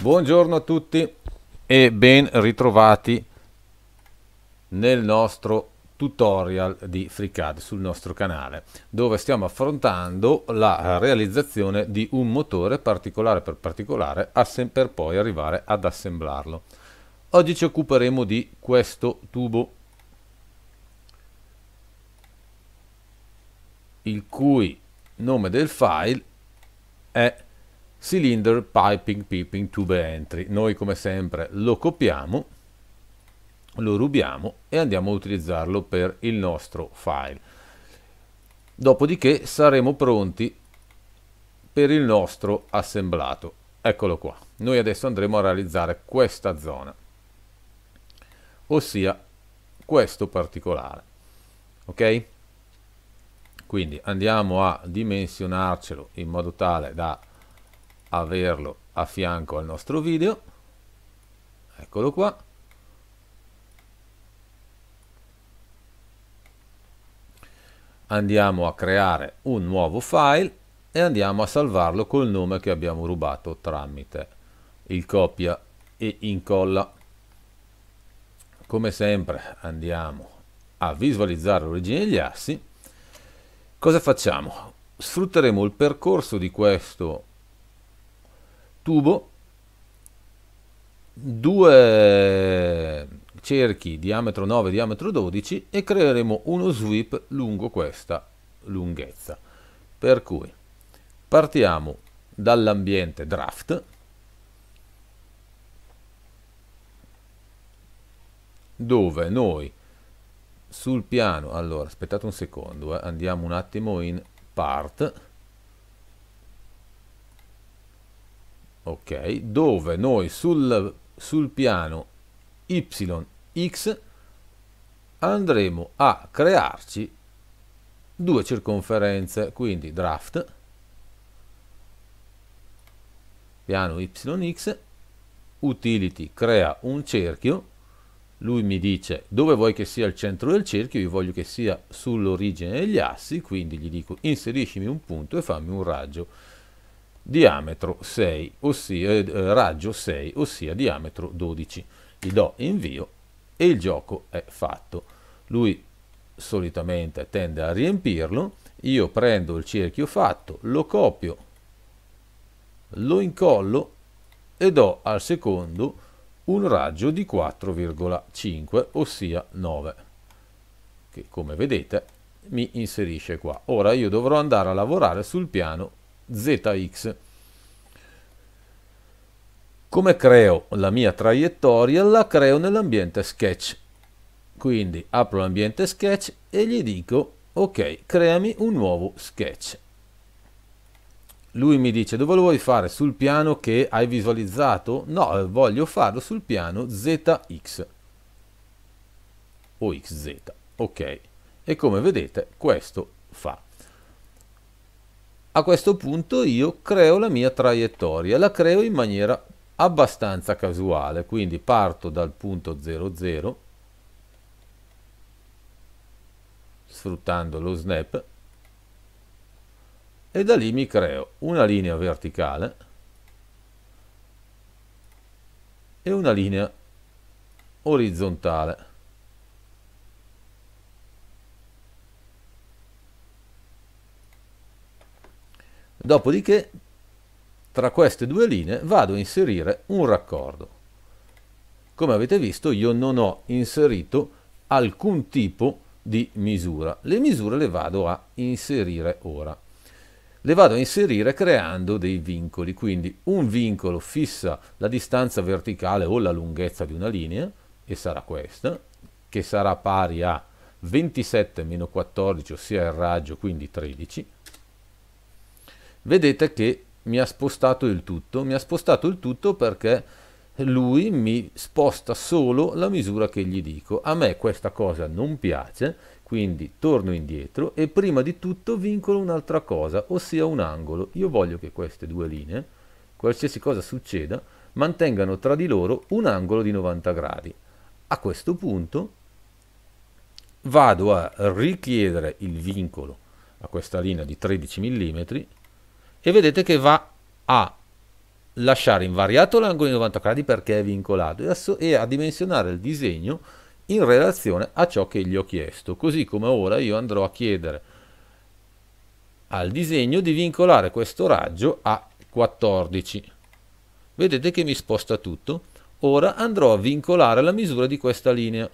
Buongiorno a tutti e ben ritrovati nel nostro tutorial di FreeCAD sul nostro canale dove stiamo affrontando la realizzazione di un motore particolare per particolare per poi arrivare ad assemblarlo. Oggi ci occuperemo di questo tubo il cui nome del file è cylinder piping piping tube entry. Noi come sempre lo copiamo, lo rubiamo e andiamo a utilizzarlo per il nostro file. Dopodiché saremo pronti per il nostro assemblato. Eccolo qua. Noi adesso andremo a realizzare questa zona, ossia questo particolare. Ok? Quindi andiamo a dimensionarcelo in modo tale da averlo a fianco al nostro video eccolo qua andiamo a creare un nuovo file e andiamo a salvarlo col nome che abbiamo rubato tramite il copia e incolla come sempre andiamo a visualizzare l'origine degli assi cosa facciamo? sfrutteremo il percorso di questo tubo, due cerchi diametro 9 diametro 12 e creeremo uno sweep lungo questa lunghezza per cui partiamo dall'ambiente draft dove noi sul piano allora aspettate un secondo eh, andiamo un attimo in part ok, dove noi sul, sul piano yx andremo a crearci due circonferenze, quindi draft, piano yx, utility crea un cerchio, lui mi dice dove vuoi che sia il centro del cerchio, io voglio che sia sull'origine degli assi, quindi gli dico inseriscimi un punto e fammi un raggio diametro 6, ossia, eh, eh raggio 6, ossia diametro 12. Gli do invio e il gioco è fatto. Lui solitamente tende a riempirlo, io prendo il cerchio fatto, lo copio, lo incollo e do al secondo un raggio di 4,5, ossia 9, che come vedete mi inserisce qua. Ora io dovrò andare a lavorare sul piano ZX. Come creo la mia traiettoria? La creo nell'ambiente sketch. Quindi apro l'ambiente sketch e gli dico ok, creami un nuovo sketch. Lui mi dice dove lo vuoi fare? Sul piano che hai visualizzato? No, voglio farlo sul piano ZX o XZ. Ok, e come vedete questo fa a questo punto io creo la mia traiettoria, la creo in maniera abbastanza casuale, quindi parto dal punto 00 sfruttando lo snap e da lì mi creo una linea verticale e una linea orizzontale. Dopodiché tra queste due linee vado a inserire un raccordo. Come avete visto io non ho inserito alcun tipo di misura. Le misure le vado a inserire ora. Le vado a inserire creando dei vincoli, quindi un vincolo fissa la distanza verticale o la lunghezza di una linea, e sarà questa, che sarà pari a 27 14, ossia il raggio, quindi 13, vedete che mi ha spostato il tutto, mi ha spostato il tutto perché lui mi sposta solo la misura che gli dico. A me questa cosa non piace, quindi torno indietro e prima di tutto vincolo un'altra cosa, ossia un angolo. Io voglio che queste due linee, qualsiasi cosa succeda, mantengano tra di loro un angolo di 90 gradi. A questo punto vado a richiedere il vincolo a questa linea di 13 mm e vedete che va a lasciare invariato l'angolo di 90 gradi perché è vincolato e a dimensionare il disegno in relazione a ciò che gli ho chiesto. Così come ora io andrò a chiedere al disegno di vincolare questo raggio a 14. Vedete che mi sposta tutto. Ora andrò a vincolare la misura di questa linea.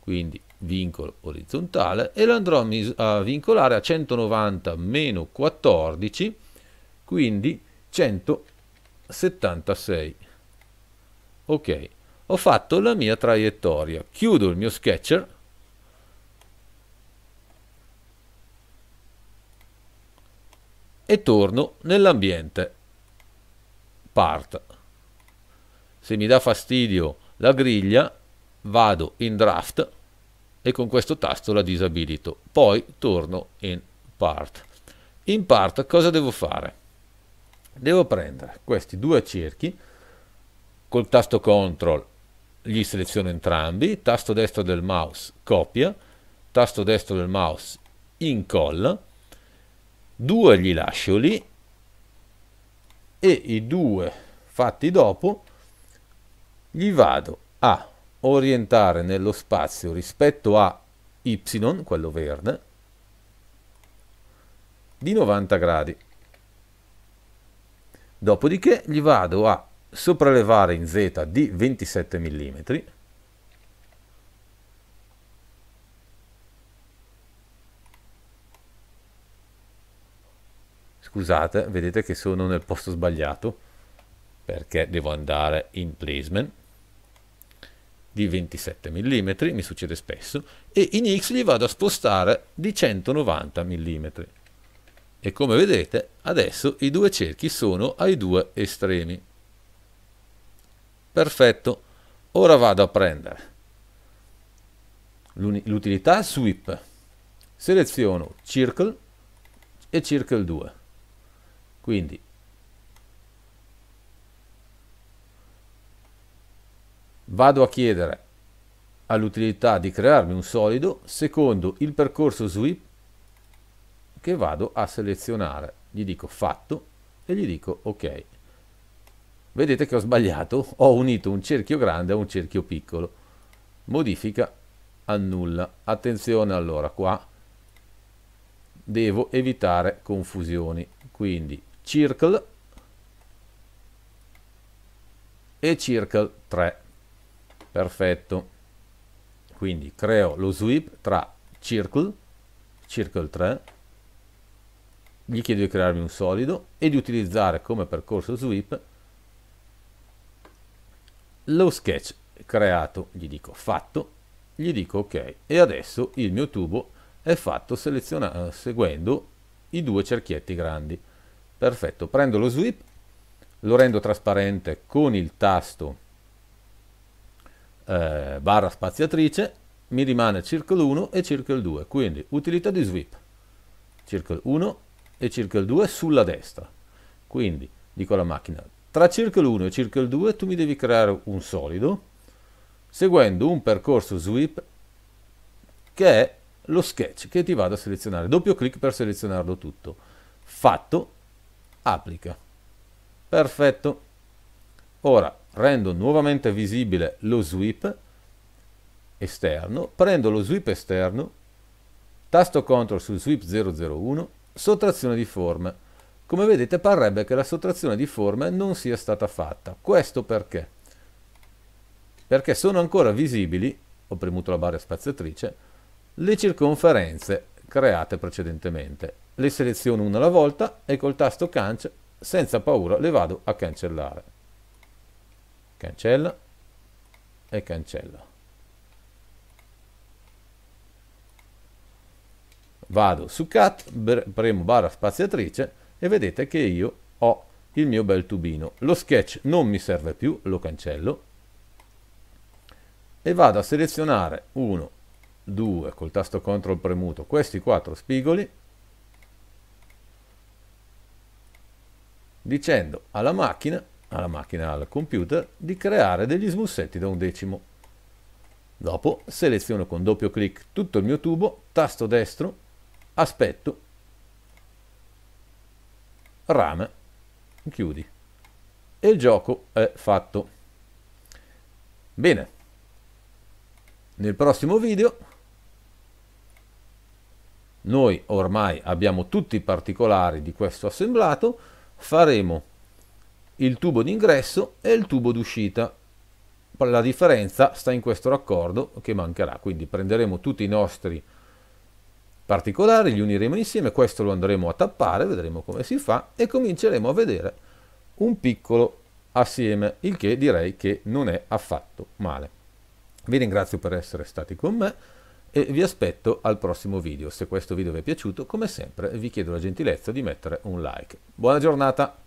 Quindi vincolo orizzontale e lo andrò a vincolare a 190 meno 14 quindi 176 ok ho fatto la mia traiettoria chiudo il mio sketcher e torno nell'ambiente part se mi dà fastidio la griglia vado in draft e con questo tasto la disabilito. Poi torno in part. In part cosa devo fare? Devo prendere questi due cerchi, col tasto CTRL li seleziono entrambi, tasto destro del mouse copia, tasto destro del mouse incolla, due li lascio lì e i due fatti dopo gli vado a orientare nello spazio rispetto a y, quello verde, di 90 gradi. Dopodiché gli vado a sopraelevare in z di 27 mm scusate vedete che sono nel posto sbagliato perché devo andare in placement di 27 mm, mi succede spesso, e in X li vado a spostare di 190 mm. E come vedete, adesso i due cerchi sono ai due estremi. Perfetto, ora vado a prendere l'utilità sweep. Seleziono circle e circle 2. Quindi Vado a chiedere all'utilità di crearmi un solido secondo il percorso sweep che vado a selezionare. Gli dico fatto e gli dico ok. Vedete che ho sbagliato, ho unito un cerchio grande a un cerchio piccolo. Modifica, annulla. Attenzione allora, qua devo evitare confusioni. Quindi circle e circle 3 perfetto quindi creo lo sweep tra circle circle 3 gli chiedo di crearmi un solido e di utilizzare come percorso sweep lo sketch creato gli dico fatto gli dico ok e adesso il mio tubo è fatto eh, seguendo i due cerchietti grandi perfetto prendo lo sweep lo rendo trasparente con il tasto eh, barra spaziatrice, mi rimane circa l'1 e circa il 2, quindi utilità di sweep, circle 1 e circa il 2 sulla destra. Quindi dico alla macchina, tra circa l'1 e circa il 2 tu mi devi creare un solido seguendo un percorso sweep che è lo sketch che ti vado a selezionare. Doppio clic per selezionarlo tutto. Fatto, applica. Perfetto. Ora, rendo nuovamente visibile lo sweep esterno, prendo lo sweep esterno, tasto CTRL sul sweep 001, sottrazione di forme. Come vedete parrebbe che la sottrazione di forme non sia stata fatta. Questo perché? Perché sono ancora visibili, ho premuto la barra spaziatrice, le circonferenze create precedentemente. Le seleziono una alla volta e col tasto Canc, senza paura, le vado a cancellare cancella e cancella vado su cut premo barra spaziatrice e vedete che io ho il mio bel tubino lo sketch non mi serve più lo cancello e vado a selezionare 1 2 col tasto CTRL premuto questi quattro spigoli dicendo alla macchina alla macchina, al computer, di creare degli smussetti da un decimo. Dopo seleziono con doppio clic tutto il mio tubo, tasto destro, aspetto, rame, chiudi. E il gioco è fatto. Bene, nel prossimo video noi ormai abbiamo tutti i particolari di questo assemblato, faremo il tubo d'ingresso e il tubo d'uscita. La differenza sta in questo raccordo che mancherà, quindi prenderemo tutti i nostri particolari, li uniremo insieme, questo lo andremo a tappare, vedremo come si fa e cominceremo a vedere un piccolo assieme, il che direi che non è affatto male. Vi ringrazio per essere stati con me e vi aspetto al prossimo video. Se questo video vi è piaciuto, come sempre, vi chiedo la gentilezza di mettere un like. Buona giornata!